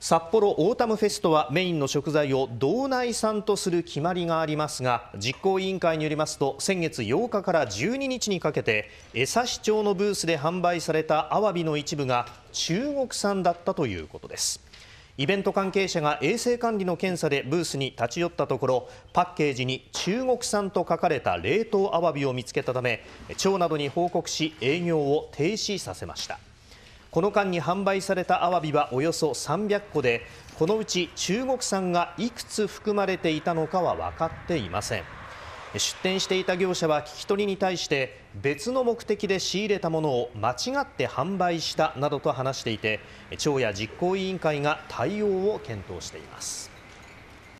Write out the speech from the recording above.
札幌オータムフェストはメインの食材を道内産とする決まりがありますが実行委員会によりますと先月8日から12日にかけて江差町のブースで販売されたアワビの一部が中国産だったということですイベント関係者が衛生管理の検査でブースに立ち寄ったところパッケージに中国産と書かれた冷凍アワビを見つけたため町などに報告し営業を停止させましたこの間に販売されたアワビはおよそ300個でこのうち中国産がいくつ含まれていたのかは分かっていません出店していた業者は聞き取りに対して別の目的で仕入れたものを間違って販売したなどと話していて町や実行委員会が対応を検討しています